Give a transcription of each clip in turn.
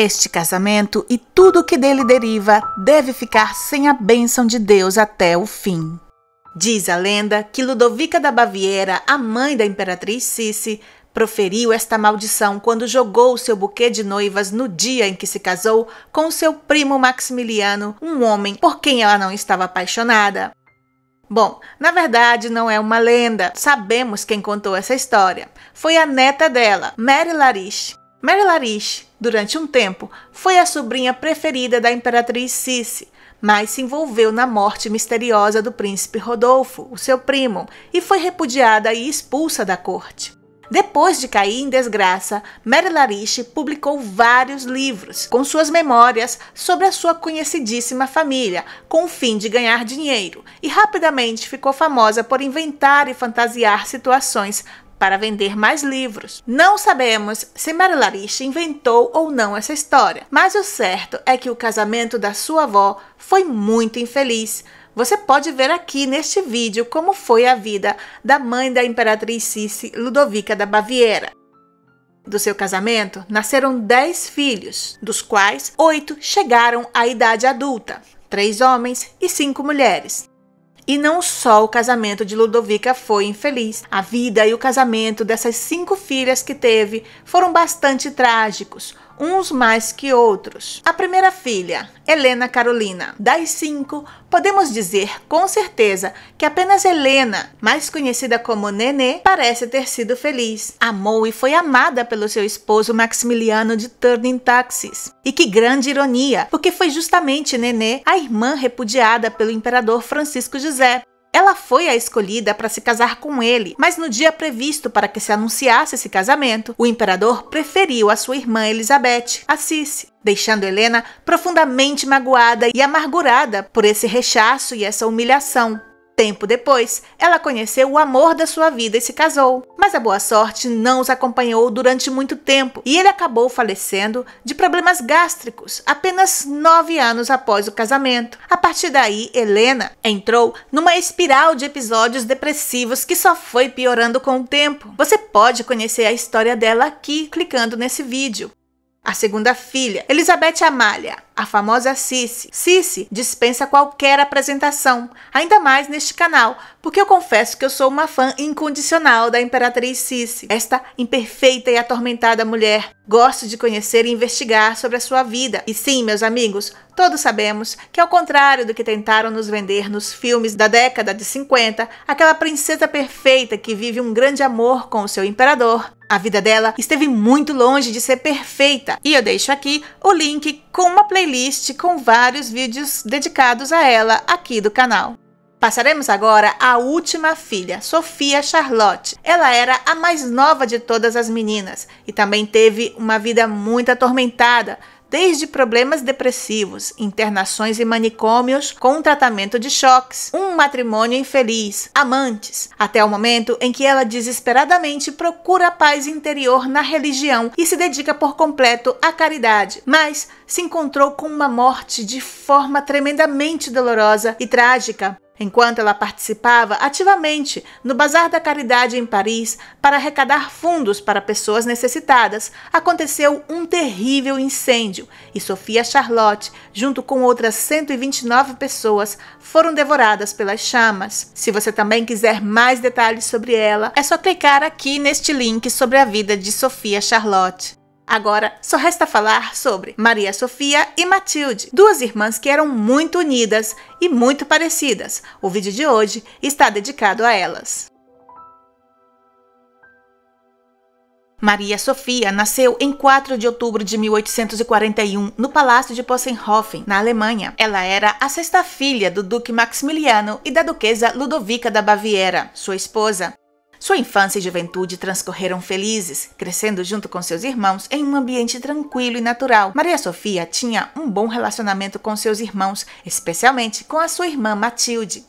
Este casamento e tudo o que dele deriva deve ficar sem a bênção de Deus até o fim. Diz a lenda que Ludovica da Baviera, a mãe da imperatriz Cici, proferiu esta maldição quando jogou seu buquê de noivas no dia em que se casou com seu primo Maximiliano, um homem por quem ela não estava apaixonada. Bom, na verdade não é uma lenda. Sabemos quem contou essa história. Foi a neta dela, Mary Larish. Mary Larish, Durante um tempo, foi a sobrinha preferida da imperatriz Cici, mas se envolveu na morte misteriosa do príncipe Rodolfo, o seu primo, e foi repudiada e expulsa da corte. Depois de cair em desgraça, Mary Lariche publicou vários livros com suas memórias sobre a sua conhecidíssima família, com o fim de ganhar dinheiro, e rapidamente ficou famosa por inventar e fantasiar situações para vender mais livros. Não sabemos se Marilariche inventou ou não essa história, mas o certo é que o casamento da sua avó foi muito infeliz. Você pode ver aqui neste vídeo como foi a vida da mãe da Imperatriz Cici Ludovica da Baviera. Do seu casamento nasceram 10 filhos, dos quais oito chegaram à idade adulta, três homens e cinco mulheres. E não só o casamento de Ludovica foi infeliz. A vida e o casamento dessas cinco filhas que teve foram bastante trágicos uns mais que outros. A primeira filha, Helena Carolina. Das cinco, podemos dizer com certeza que apenas Helena, mais conhecida como Nenê, parece ter sido feliz. Amou e foi amada pelo seu esposo Maximiliano de Turning Taxis. E que grande ironia, porque foi justamente Nenê a irmã repudiada pelo imperador Francisco José ela foi a escolhida para se casar com ele, mas no dia previsto para que se anunciasse esse casamento, o imperador preferiu a sua irmã Elizabeth, Assisi deixando Helena profundamente magoada e amargurada por esse rechaço e essa humilhação. Tempo depois, ela conheceu o amor da sua vida e se casou. Mas a boa sorte não os acompanhou durante muito tempo e ele acabou falecendo de problemas gástricos apenas nove anos após o casamento. A partir daí, Helena entrou numa espiral de episódios depressivos que só foi piorando com o tempo. Você pode conhecer a história dela aqui clicando nesse vídeo. A segunda filha, Elizabeth Amália, a famosa Cici. Cici dispensa qualquer apresentação, ainda mais neste canal, porque eu confesso que eu sou uma fã incondicional da Imperatriz Cici, esta imperfeita e atormentada mulher. Gosto de conhecer e investigar sobre a sua vida. E sim, meus amigos, todos sabemos que, ao contrário do que tentaram nos vender nos filmes da década de 50, aquela princesa perfeita que vive um grande amor com o seu imperador, a vida dela esteve muito longe de ser perfeita, e eu deixo aqui o link com uma playlist playlist com vários vídeos dedicados a ela aqui do canal. Passaremos agora à última filha, Sofia Charlotte. Ela era a mais nova de todas as meninas e também teve uma vida muito atormentada, desde problemas depressivos, internações e manicômios com tratamento de choques, um matrimônio infeliz, amantes, até o momento em que ela desesperadamente procura a paz interior na religião e se dedica por completo à caridade, mas se encontrou com uma morte de forma tremendamente dolorosa e trágica enquanto ela participava ativamente no Bazar da Caridade em Paris para arrecadar fundos para pessoas necessitadas, aconteceu um terrível incêndio e Sofia Charlotte, junto com outras 129 pessoas, foram devoradas pelas chamas. Se você também quiser mais detalhes sobre ela, é só clicar aqui neste link sobre a vida de Sofia Charlotte. Agora só resta falar sobre Maria Sofia e Matilde, duas irmãs que eram muito unidas e muito parecidas. O vídeo de hoje está dedicado a elas. Maria Sofia nasceu em 4 de outubro de 1841 no Palácio de Possenhofen, na Alemanha. Ela era a sexta filha do Duque Maximiliano e da Duquesa Ludovica da Baviera, sua esposa. Sua infância e juventude transcorreram felizes, crescendo junto com seus irmãos em um ambiente tranquilo e natural. Maria Sofia tinha um bom relacionamento com seus irmãos, especialmente com a sua irmã Matilde.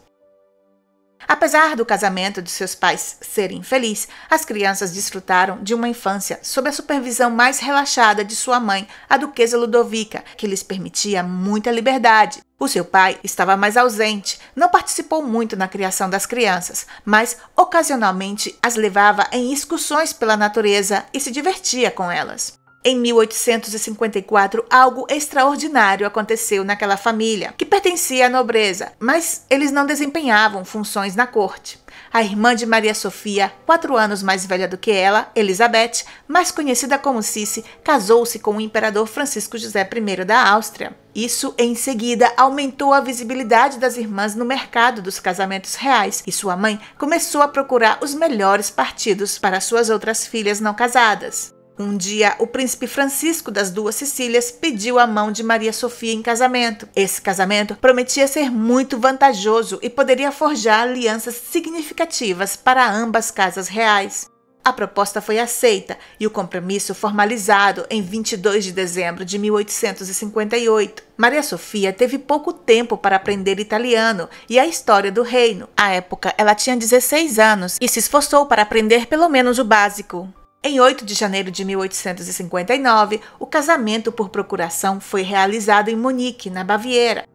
Apesar do casamento de seus pais ser infeliz, as crianças desfrutaram de uma infância sob a supervisão mais relaxada de sua mãe, a duquesa Ludovica, que lhes permitia muita liberdade. O seu pai estava mais ausente, não participou muito na criação das crianças, mas ocasionalmente as levava em excursões pela natureza e se divertia com elas. Em 1854, algo extraordinário aconteceu naquela família, que pertencia à nobreza, mas eles não desempenhavam funções na corte. A irmã de Maria Sofia, quatro anos mais velha do que ela, Elizabeth, mais conhecida como Cici, casou-se com o imperador Francisco José I da Áustria. Isso, em seguida, aumentou a visibilidade das irmãs no mercado dos casamentos reais e sua mãe começou a procurar os melhores partidos para suas outras filhas não casadas. Um dia, o príncipe Francisco das Duas Sicílias pediu a mão de Maria Sofia em casamento. Esse casamento prometia ser muito vantajoso e poderia forjar alianças significativas para ambas casas reais. A proposta foi aceita e o compromisso formalizado em 22 de dezembro de 1858. Maria Sofia teve pouco tempo para aprender italiano e a história do reino. À época, ela tinha 16 anos e se esforçou para aprender pelo menos o básico. Em 8 de janeiro de 1859, o casamento por procuração foi realizado em Munique, na Baviera.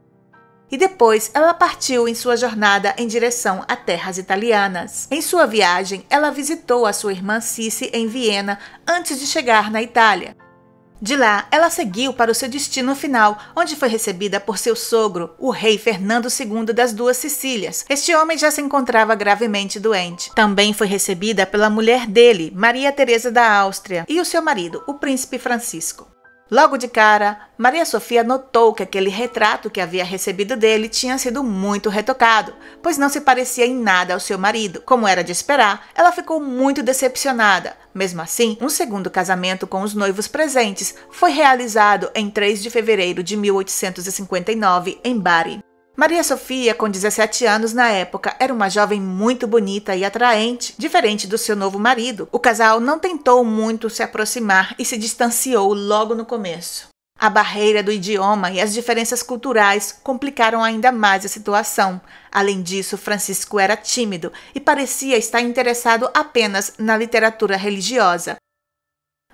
E depois ela partiu em sua jornada em direção a terras italianas. Em sua viagem, ela visitou a sua irmã Cici em Viena antes de chegar na Itália. De lá, ela seguiu para o seu destino final, onde foi recebida por seu sogro, o rei Fernando II das Duas Sicílias. Este homem já se encontrava gravemente doente. Também foi recebida pela mulher dele, Maria Teresa da Áustria, e o seu marido, o príncipe Francisco. Logo de cara, Maria Sofia notou que aquele retrato que havia recebido dele tinha sido muito retocado, pois não se parecia em nada ao seu marido. Como era de esperar, ela ficou muito decepcionada. Mesmo assim, um segundo casamento com os noivos presentes foi realizado em 3 de fevereiro de 1859 em Bari. Maria Sofia, com 17 anos na época, era uma jovem muito bonita e atraente, diferente do seu novo marido. O casal não tentou muito se aproximar e se distanciou logo no começo. A barreira do idioma e as diferenças culturais complicaram ainda mais a situação. Além disso, Francisco era tímido e parecia estar interessado apenas na literatura religiosa.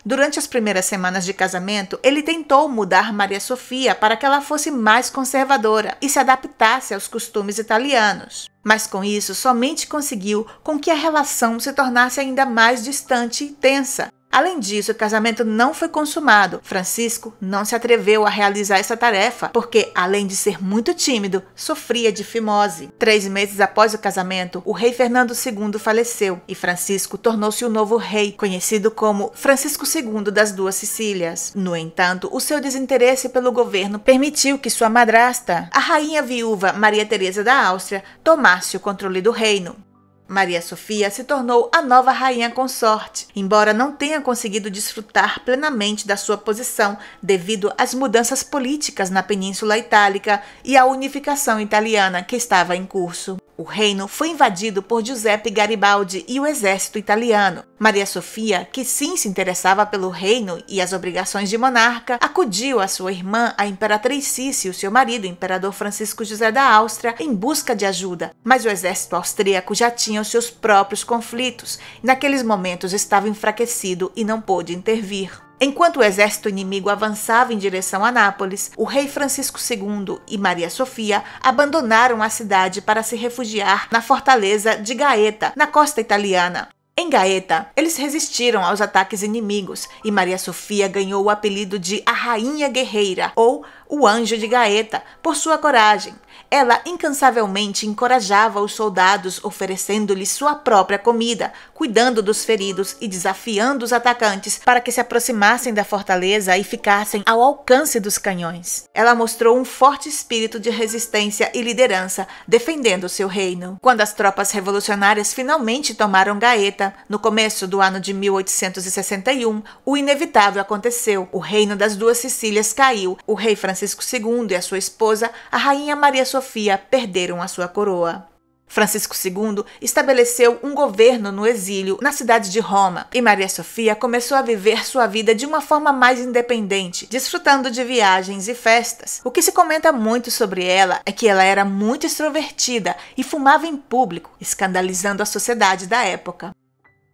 Durante as primeiras semanas de casamento, ele tentou mudar Maria Sofia para que ela fosse mais conservadora e se adaptasse aos costumes italianos. Mas com isso, somente conseguiu com que a relação se tornasse ainda mais distante e tensa, Além disso, o casamento não foi consumado. Francisco não se atreveu a realizar essa tarefa, porque, além de ser muito tímido, sofria de fimose. Três meses após o casamento, o rei Fernando II faleceu e Francisco tornou-se o novo rei, conhecido como Francisco II das Duas Sicílias. No entanto, o seu desinteresse pelo governo permitiu que sua madrasta, a rainha viúva Maria Teresa da Áustria, tomasse o controle do reino. Maria Sofia se tornou a nova rainha consorte, embora não tenha conseguido desfrutar plenamente da sua posição devido às mudanças políticas na Península Itálica e à unificação italiana que estava em curso. O reino foi invadido por Giuseppe Garibaldi e o exército italiano. Maria Sofia, que sim se interessava pelo reino e as obrigações de monarca, acudiu a sua irmã, a imperatriz Cici, e o seu marido, o imperador Francisco José da Áustria, em busca de ajuda. Mas o exército austríaco já tinha os seus próprios conflitos. e, Naqueles momentos estava enfraquecido e não pôde intervir. Enquanto o exército inimigo avançava em direção a Nápoles, o rei Francisco II e Maria Sofia abandonaram a cidade para se refugiar na fortaleza de Gaeta, na costa italiana. Em Gaeta, eles resistiram aos ataques inimigos e Maria Sofia ganhou o apelido de a Rainha Guerreira ou o Anjo de Gaeta por sua coragem. Ela incansavelmente encorajava os soldados, oferecendo-lhes sua própria comida, cuidando dos feridos e desafiando os atacantes para que se aproximassem da fortaleza e ficassem ao alcance dos canhões. Ela mostrou um forte espírito de resistência e liderança, defendendo seu reino. Quando as tropas revolucionárias finalmente tomaram Gaeta, no começo do ano de 1861, o inevitável aconteceu. O reino das duas Sicílias caiu. O rei Francisco II e a sua esposa, a rainha Maria Sofia Sofia perderam a sua coroa. Francisco II estabeleceu um governo no exílio na cidade de Roma e Maria Sofia começou a viver sua vida de uma forma mais independente, desfrutando de viagens e festas. O que se comenta muito sobre ela é que ela era muito extrovertida e fumava em público, escandalizando a sociedade da época.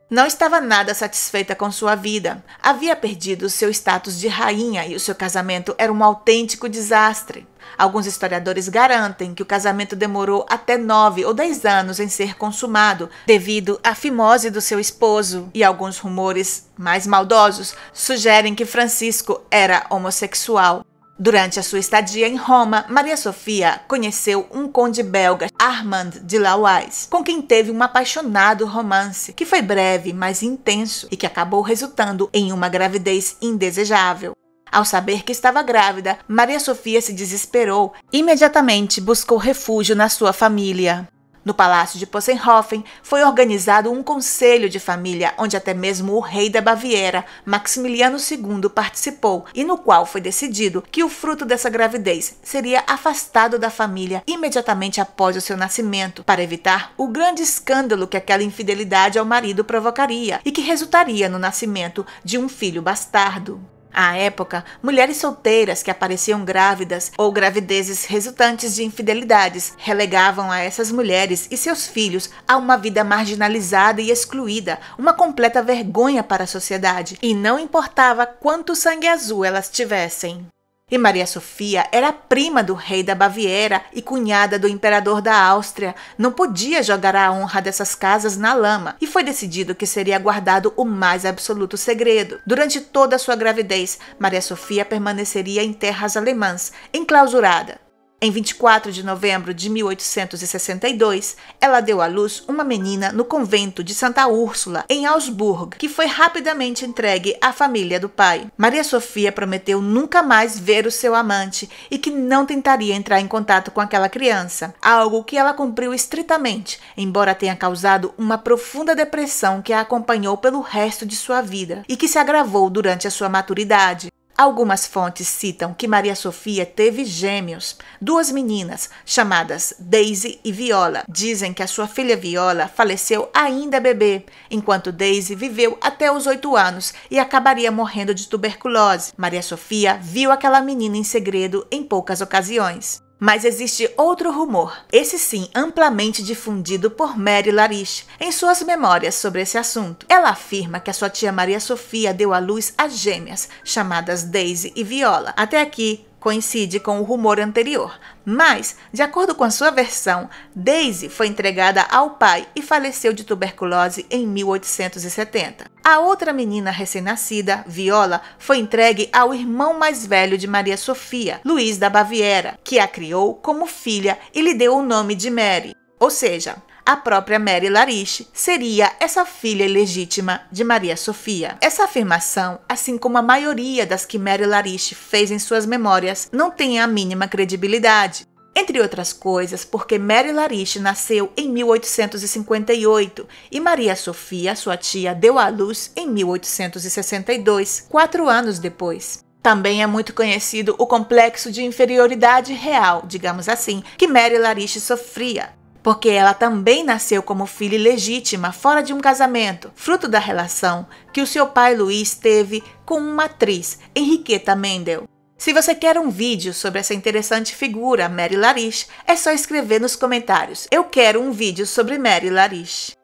Não estava nada satisfeita com sua vida. Havia perdido seu status de rainha e o seu casamento era um autêntico desastre. Alguns historiadores garantem que o casamento demorou até nove ou dez anos em ser consumado, devido à fimose do seu esposo, e alguns rumores mais maldosos sugerem que Francisco era homossexual. Durante a sua estadia em Roma, Maria Sofia conheceu um conde belga, Armand de Lauais, com quem teve um apaixonado romance, que foi breve, mas intenso, e que acabou resultando em uma gravidez indesejável. Ao saber que estava grávida, Maria Sofia se desesperou e imediatamente buscou refúgio na sua família. No palácio de Possenhofen foi organizado um conselho de família, onde até mesmo o rei da Baviera, Maximiliano II, participou e no qual foi decidido que o fruto dessa gravidez seria afastado da família imediatamente após o seu nascimento, para evitar o grande escândalo que aquela infidelidade ao marido provocaria e que resultaria no nascimento de um filho bastardo. À época, mulheres solteiras que apareciam grávidas ou gravidezes resultantes de infidelidades relegavam a essas mulheres e seus filhos a uma vida marginalizada e excluída, uma completa vergonha para a sociedade, e não importava quanto sangue azul elas tivessem. E Maria Sofia era prima do rei da Baviera e cunhada do imperador da Áustria. Não podia jogar a honra dessas casas na lama, e foi decidido que seria guardado o mais absoluto segredo. Durante toda a sua gravidez, Maria Sofia permaneceria em terras alemãs, enclausurada. Em 24 de novembro de 1862, ela deu à luz uma menina no convento de Santa Úrsula, em Augsburg, que foi rapidamente entregue à família do pai. Maria Sofia prometeu nunca mais ver o seu amante e que não tentaria entrar em contato com aquela criança, algo que ela cumpriu estritamente, embora tenha causado uma profunda depressão que a acompanhou pelo resto de sua vida e que se agravou durante a sua maturidade. Algumas fontes citam que Maria Sofia teve gêmeos, duas meninas, chamadas Daisy e Viola. Dizem que a sua filha Viola faleceu ainda bebê, enquanto Daisy viveu até os oito anos e acabaria morrendo de tuberculose. Maria Sofia viu aquela menina em segredo em poucas ocasiões. Mas existe outro rumor, esse sim amplamente difundido por Mary Larish em suas memórias sobre esse assunto. Ela afirma que a sua tia Maria Sofia deu à luz as gêmeas, chamadas Daisy e Viola. Até aqui, coincide com o rumor anterior, mas, de acordo com a sua versão, Daisy foi entregada ao pai e faleceu de tuberculose em 1870. A outra menina recém-nascida, Viola, foi entregue ao irmão mais velho de Maria Sofia, Luiz da Baviera, que a criou como filha e lhe deu o nome de Mary. Ou seja, a própria Mary Lariche seria essa filha ilegítima de Maria Sofia. Essa afirmação, assim como a maioria das que Mary Lariche fez em suas memórias, não tem a mínima credibilidade. Entre outras coisas, porque Mary Lariche nasceu em 1858 e Maria Sofia, sua tia, deu à luz em 1862, quatro anos depois. Também é muito conhecido o complexo de inferioridade real, digamos assim, que Mary Lariche sofria porque ela também nasceu como filha legítima fora de um casamento, fruto da relação que o seu pai Luiz teve com uma atriz, Henriqueta Mendel. Se você quer um vídeo sobre essa interessante figura, Mary Larish, é só escrever nos comentários. Eu quero um vídeo sobre Mary Larish.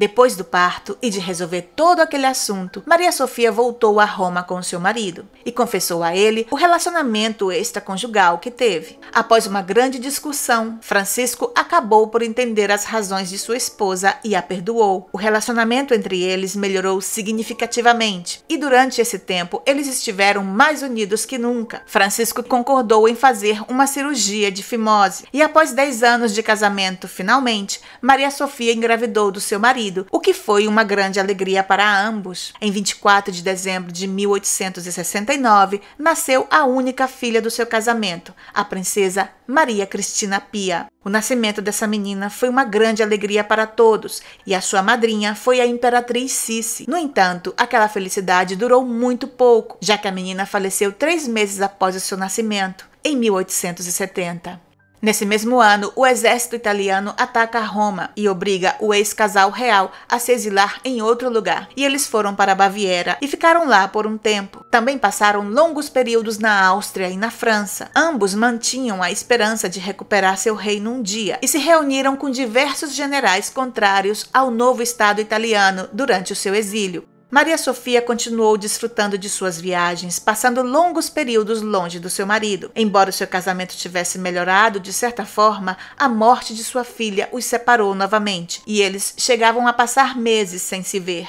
Depois do parto e de resolver todo aquele assunto, Maria Sofia voltou a Roma com seu marido e confessou a ele o relacionamento extraconjugal que teve. Após uma grande discussão, Francisco acabou por entender as razões de sua esposa e a perdoou. O relacionamento entre eles melhorou significativamente e durante esse tempo eles estiveram mais unidos que nunca. Francisco concordou em fazer uma cirurgia de fimose e após 10 anos de casamento, finalmente, Maria Sofia engravidou do seu marido marido, o que foi uma grande alegria para ambos. Em 24 de dezembro de 1869, nasceu a única filha do seu casamento, a princesa Maria Cristina Pia. O nascimento dessa menina foi uma grande alegria para todos e a sua madrinha foi a imperatriz Cici. No entanto, aquela felicidade durou muito pouco, já que a menina faleceu três meses após o seu nascimento, em 1870. Nesse mesmo ano, o exército italiano ataca Roma e obriga o ex-casal real a se exilar em outro lugar. E eles foram para a Baviera e ficaram lá por um tempo. Também passaram longos períodos na Áustria e na França. Ambos mantinham a esperança de recuperar seu reino um dia e se reuniram com diversos generais contrários ao novo Estado italiano durante o seu exílio. Maria Sofia continuou desfrutando de suas viagens, passando longos períodos longe do seu marido. Embora o seu casamento tivesse melhorado, de certa forma, a morte de sua filha os separou novamente e eles chegavam a passar meses sem se ver.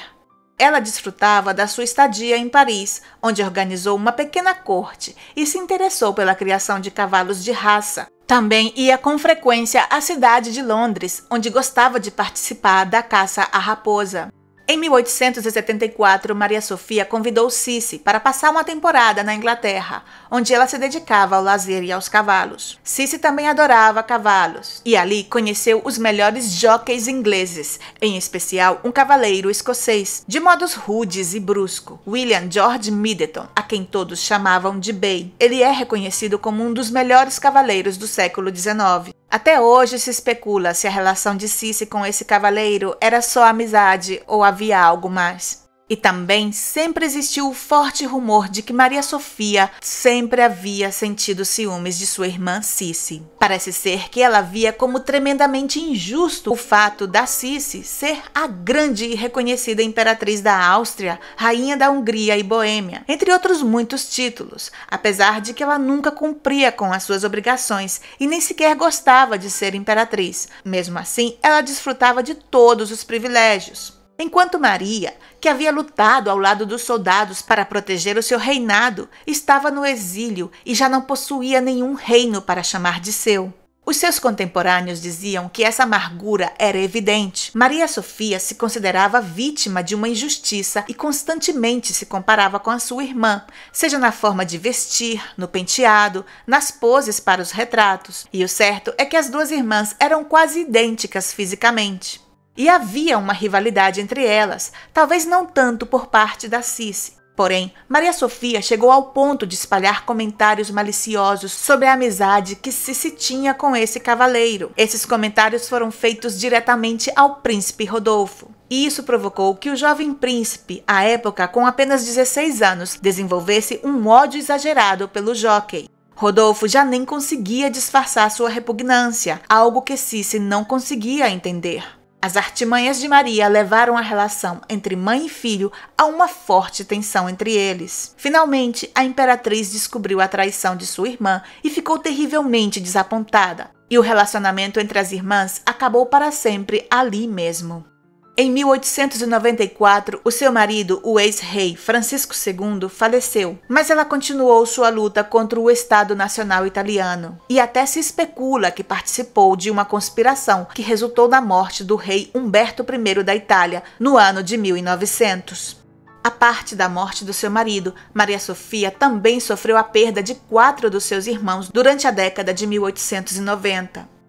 Ela desfrutava da sua estadia em Paris, onde organizou uma pequena corte e se interessou pela criação de cavalos de raça. Também ia com frequência à cidade de Londres, onde gostava de participar da caça à raposa. Em 1874, Maria Sofia convidou Cici para passar uma temporada na Inglaterra, onde ela se dedicava ao lazer e aos cavalos. Cici também adorava cavalos e ali conheceu os melhores jockeys ingleses, em especial um cavaleiro escocês, de modos rudes e brusco, William George Middleton, a quem todos chamavam de Bay. Ele é reconhecido como um dos melhores cavaleiros do século XIX. Até hoje se especula se a relação de Cici com esse cavaleiro era só amizade ou havia algo mais. E também sempre existiu o forte rumor de que Maria Sofia sempre havia sentido ciúmes de sua irmã Cici. Parece ser que ela via como tremendamente injusto o fato da Cici ser a grande e reconhecida imperatriz da Áustria, rainha da Hungria e Boêmia, entre outros muitos títulos, apesar de que ela nunca cumpria com as suas obrigações e nem sequer gostava de ser imperatriz. Mesmo assim, ela desfrutava de todos os privilégios. Enquanto Maria, que havia lutado ao lado dos soldados para proteger o seu reinado, estava no exílio e já não possuía nenhum reino para chamar de seu. Os seus contemporâneos diziam que essa amargura era evidente. Maria Sofia se considerava vítima de uma injustiça e constantemente se comparava com a sua irmã, seja na forma de vestir, no penteado, nas poses para os retratos. E o certo é que as duas irmãs eram quase idênticas fisicamente. E havia uma rivalidade entre elas, talvez não tanto por parte da Cici. Porém, Maria Sofia chegou ao ponto de espalhar comentários maliciosos sobre a amizade que Cici tinha com esse cavaleiro. Esses comentários foram feitos diretamente ao príncipe Rodolfo. E isso provocou que o jovem príncipe, à época com apenas 16 anos, desenvolvesse um ódio exagerado pelo jockey. Rodolfo já nem conseguia disfarçar sua repugnância, algo que Cici não conseguia entender. As artimanhas de Maria levaram a relação entre mãe e filho a uma forte tensão entre eles. Finalmente, a imperatriz descobriu a traição de sua irmã e ficou terrivelmente desapontada, e o relacionamento entre as irmãs acabou para sempre ali mesmo. Em 1894, o seu marido, o ex-rei Francisco II, faleceu, mas ela continuou sua luta contra o Estado Nacional Italiano e até se especula que participou de uma conspiração que resultou na morte do rei Humberto I da Itália no ano de 1900. A parte da morte do seu marido, Maria Sofia também sofreu a perda de quatro dos seus irmãos durante a década de 1890.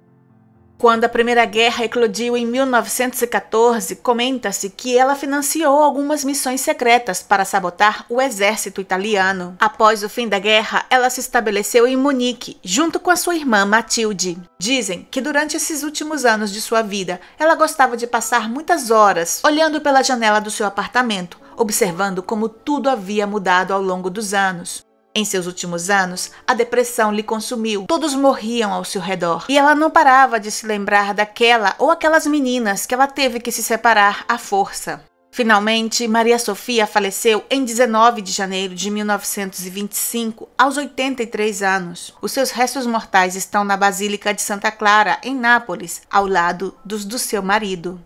Quando a Primeira Guerra eclodiu em 1914, comenta-se que ela financiou algumas missões secretas para sabotar o exército italiano. Após o fim da guerra, ela se estabeleceu em Munique, junto com a sua irmã Matilde. Dizem que durante esses últimos anos de sua vida, ela gostava de passar muitas horas olhando pela janela do seu apartamento, observando como tudo havia mudado ao longo dos anos. Em seus últimos anos, a depressão lhe consumiu. Todos morriam ao seu redor. E ela não parava de se lembrar daquela ou aquelas meninas que ela teve que se separar à força. Finalmente, Maria Sofia faleceu em 19 de janeiro de 1925, aos 83 anos. Os seus restos mortais estão na Basílica de Santa Clara, em Nápoles, ao lado dos do seu marido.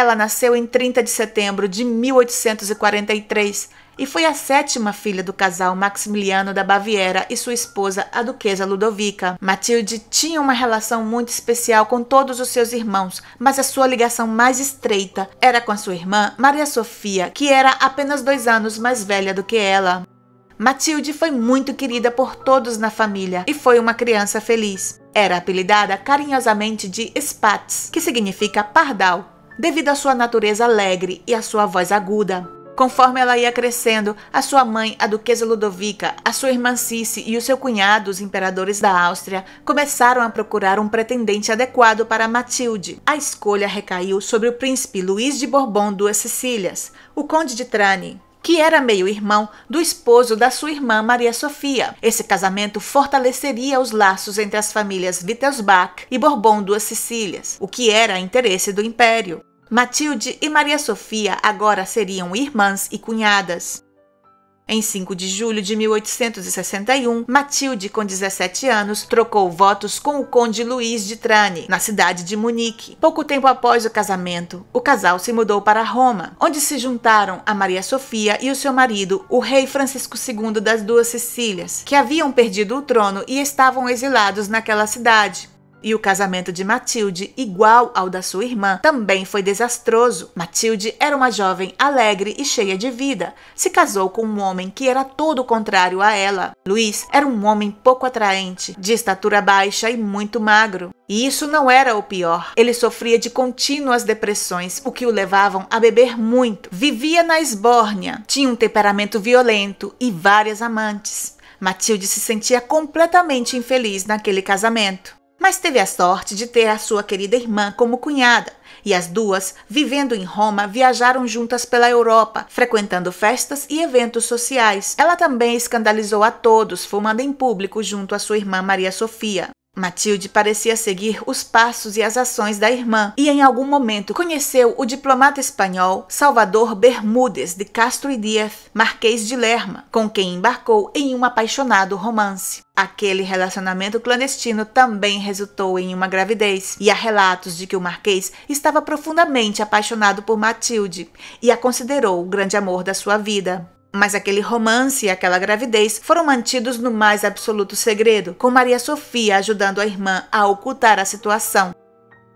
Ela nasceu em 30 de setembro de 1843 e foi a sétima filha do casal Maximiliano da Baviera e sua esposa, a duquesa Ludovica. Matilde tinha uma relação muito especial com todos os seus irmãos, mas a sua ligação mais estreita era com a sua irmã, Maria Sofia, que era apenas dois anos mais velha do que ela. Matilde foi muito querida por todos na família e foi uma criança feliz. Era apelidada carinhosamente de Spatz, que significa pardal, devido à sua natureza alegre e à sua voz aguda. Conforme ela ia crescendo, a sua mãe, a duquesa Ludovica, a sua irmã Cici e o seu cunhado, os imperadores da Áustria, começaram a procurar um pretendente adequado para Matilde. A escolha recaiu sobre o príncipe Luís de Bourbon duas Sicílias, o conde de Trani, que era meio-irmão do esposo da sua irmã Maria Sofia. Esse casamento fortaleceria os laços entre as famílias Wittelsbach e Bourbon duas Sicílias, o que era interesse do império. Matilde e Maria Sofia agora seriam irmãs e cunhadas. Em 5 de julho de 1861, Matilde, com 17 anos, trocou votos com o conde Luiz de Trane, na cidade de Munique. Pouco tempo após o casamento, o casal se mudou para Roma, onde se juntaram a Maria Sofia e o seu marido, o rei Francisco II das Duas Sicílias, que haviam perdido o trono e estavam exilados naquela cidade. E o casamento de Matilde, igual ao da sua irmã, também foi desastroso. Matilde era uma jovem alegre e cheia de vida. Se casou com um homem que era todo o contrário a ela. Luiz era um homem pouco atraente, de estatura baixa e muito magro. E isso não era o pior. Ele sofria de contínuas depressões, o que o levavam a beber muito. Vivia na esbórnia, tinha um temperamento violento e várias amantes. Matilde se sentia completamente infeliz naquele casamento mas teve a sorte de ter a sua querida irmã como cunhada. E as duas, vivendo em Roma, viajaram juntas pela Europa, frequentando festas e eventos sociais. Ela também escandalizou a todos, fumando em público junto à sua irmã Maria Sofia. Matilde parecia seguir os passos e as ações da irmã e, em algum momento, conheceu o diplomata espanhol Salvador Bermúdez de Castro e Dias, Marquês de Lerma, com quem embarcou em um apaixonado romance. Aquele relacionamento clandestino também resultou em uma gravidez, e há relatos de que o Marquês estava profundamente apaixonado por Matilde e a considerou o grande amor da sua vida. Mas aquele romance e aquela gravidez foram mantidos no mais absoluto segredo, com Maria Sofia ajudando a irmã a ocultar a situação.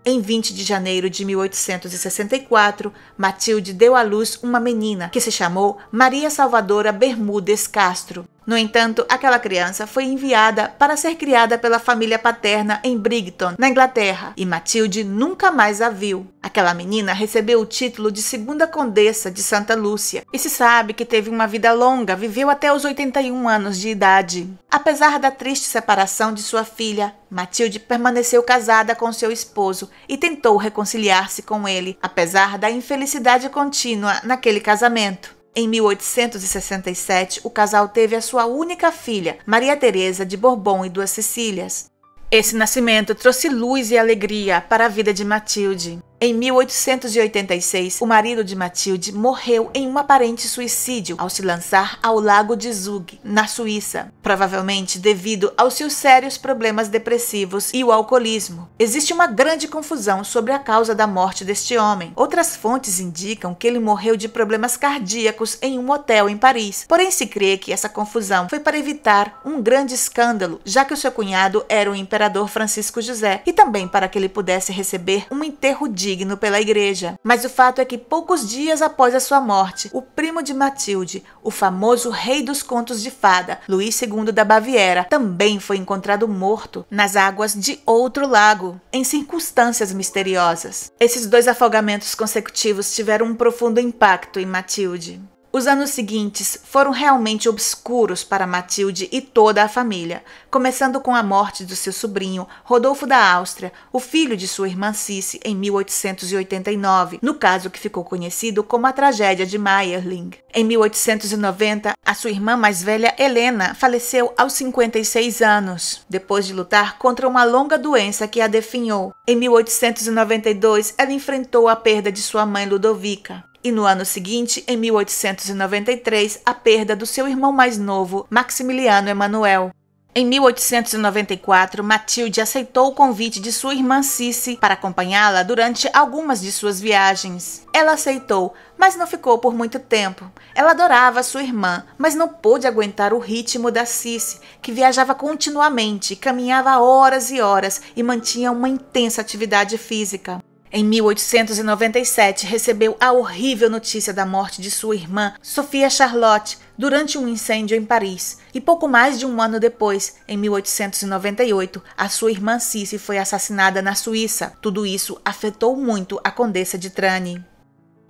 Em 20 de janeiro de 1864, Matilde deu à luz uma menina que se chamou Maria Salvadora Bermudes Castro. No entanto, aquela criança foi enviada para ser criada pela família paterna em Brighton, na Inglaterra, e Matilde nunca mais a viu. Aquela menina recebeu o título de segunda condessa de Santa Lúcia e se sabe que teve uma vida longa, viveu até os 81 anos de idade. Apesar da triste separação de sua filha, Matilde permaneceu casada com seu esposo e tentou reconciliar-se com ele, apesar da infelicidade contínua naquele casamento. Em 1867, o casal teve a sua única filha, Maria Teresa de Bourbon e duas Sicílias. Esse nascimento trouxe luz e alegria para a vida de Matilde. Em 1886, o marido de Matilde morreu em um aparente suicídio ao se lançar ao lago de Zug, na Suíça, provavelmente devido aos seus sérios problemas depressivos e o alcoolismo. Existe uma grande confusão sobre a causa da morte deste homem. Outras fontes indicam que ele morreu de problemas cardíacos em um hotel em Paris. Porém, se crê que essa confusão foi para evitar um grande escândalo, já que o seu cunhado era o imperador Francisco José, e também para que ele pudesse receber um enterro digno digno pela igreja. Mas o fato é que poucos dias após a sua morte, o primo de Matilde, o famoso rei dos contos de fada, Luís II da Baviera, também foi encontrado morto nas águas de outro lago, em circunstâncias misteriosas. Esses dois afogamentos consecutivos tiveram um profundo impacto em Matilde. Os anos seguintes foram realmente obscuros para Matilde e toda a família, começando com a morte do seu sobrinho, Rodolfo da Áustria, o filho de sua irmã Cici, em 1889, no caso que ficou conhecido como a tragédia de Meierling. Em 1890, a sua irmã mais velha, Helena, faleceu aos 56 anos, depois de lutar contra uma longa doença que a definhou. Em 1892, ela enfrentou a perda de sua mãe Ludovica e no ano seguinte, em 1893, a perda do seu irmão mais novo, Maximiliano Emanuel. Em 1894, Matilde aceitou o convite de sua irmã Cici para acompanhá-la durante algumas de suas viagens. Ela aceitou, mas não ficou por muito tempo. Ela adorava sua irmã, mas não pôde aguentar o ritmo da Cici, que viajava continuamente, caminhava horas e horas e mantinha uma intensa atividade física. Em 1897, recebeu a horrível notícia da morte de sua irmã, Sofia Charlotte, durante um incêndio em Paris. E pouco mais de um ano depois, em 1898, a sua irmã Cici foi assassinada na Suíça. Tudo isso afetou muito a Condessa de Trani.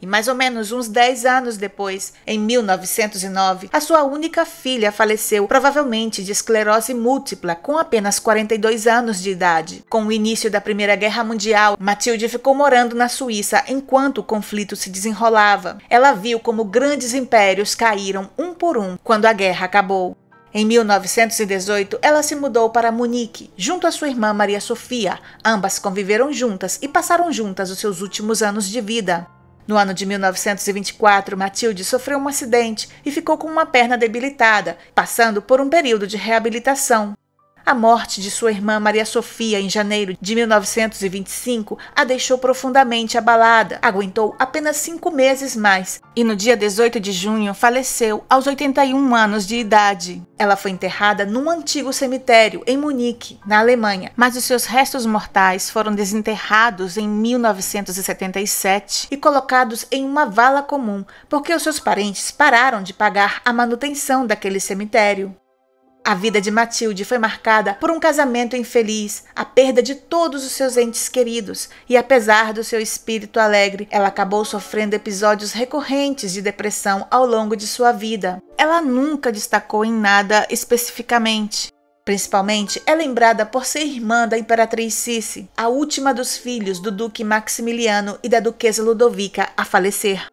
E mais ou menos uns 10 anos depois, em 1909, a sua única filha faleceu, provavelmente de esclerose múltipla, com apenas 42 anos de idade. Com o início da Primeira Guerra Mundial, Matilde ficou morando na Suíça enquanto o conflito se desenrolava. Ela viu como grandes impérios caíram um por um quando a guerra acabou. Em 1918, ela se mudou para Munique, junto à sua irmã Maria Sofia. Ambas conviveram juntas e passaram juntas os seus últimos anos de vida. No ano de 1924, Matilde sofreu um acidente e ficou com uma perna debilitada, passando por um período de reabilitação. A morte de sua irmã Maria Sofia em janeiro de 1925 a deixou profundamente abalada. Aguentou apenas cinco meses mais e no dia 18 de junho faleceu aos 81 anos de idade. Ela foi enterrada num antigo cemitério em Munique, na Alemanha, mas os seus restos mortais foram desenterrados em 1977 e colocados em uma vala comum, porque os seus parentes pararam de pagar a manutenção daquele cemitério. A vida de Matilde foi marcada por um casamento infeliz, a perda de todos os seus entes queridos, e apesar do seu espírito alegre, ela acabou sofrendo episódios recorrentes de depressão ao longo de sua vida. Ela nunca destacou em nada especificamente. Principalmente é lembrada por ser irmã da Imperatriz Cici, a última dos filhos do Duque Maximiliano e da Duquesa Ludovica a falecer.